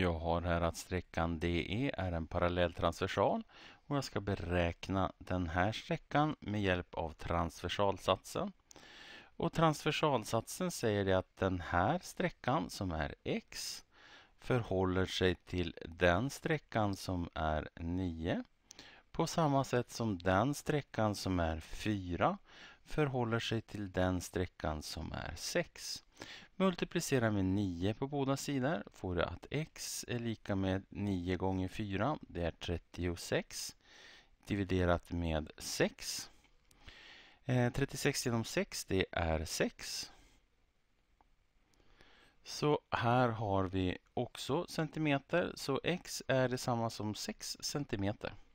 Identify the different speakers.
Speaker 1: Jag har här att sträckan DE är en parallell transversal och jag ska beräkna den här sträckan med hjälp av transversalsatsen. Och transversalsatsen säger det att den här sträckan som är x förhåller sig till den sträckan som är 9 på samma sätt som den sträckan som är 4 förhåller sig till den sträckan som är 6. Multiplicerar vi 9 på båda sidor får du att x är lika med 9 gånger 4, det är 36 dividerat med 6. 36 eh, genom 6, det är 6. Så här har vi också centimeter, så x är detsamma som 6 centimeter.